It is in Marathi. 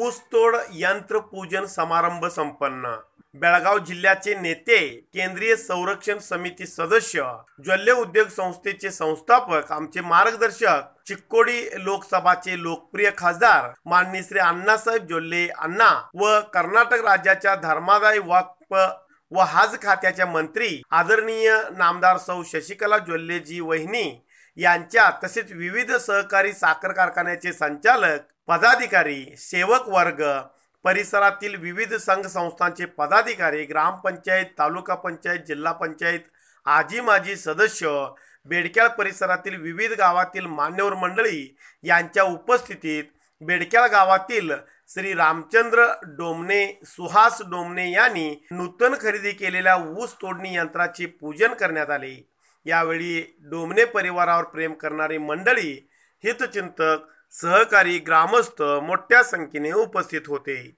ऊसतोड पूजन समारंभ संपन्न बेळगाव जिल्ह्याचे नेते केंद्रीय संरक्षण समिती सदस्य ज्वल्य उद्योग संस्थेचे संस्थापक आमचे मार्गदर्शक चिक्कोडी लोकसभाचे लोकप्रिय खासदार माननी श्री अण्णासाहेब जोल्ले अण्णा व कर्नाटक राज्याच्या धर्मादाय वाक्प व हाज खात्याच्या मंत्री आदरणीय नामदार सौ शशिकला जोल्लेजी वहिनी यांच्या तसेच विविध सहकारी साखर कारखान्याचे संचालक पदाधिकारी सेवक वर्ग परिसरातील विविध संघ संस्थांचे पदाधिकारी ग्रामपंचायत तालुका पंचायत जिल्हा पंचायत आजी माजी सदस्य बेडक्याळ परिसरातील विविध गावातील मान्यवर मंडळी यांच्या उपस्थितीत बेडक्याळ गावातील श्री रामचंद्र डोमने सुहास डोमने यांनी नूतन खरेदी केलेल्या ऊस तोडणी यंत्राचे पूजन करण्यात आले यावेळी डोमने परिवारावर प्रेम करणारी मंडळी हितचिंतक सहकारी ग्रामस्थ मोठ्या संख्येने उपस्थित होते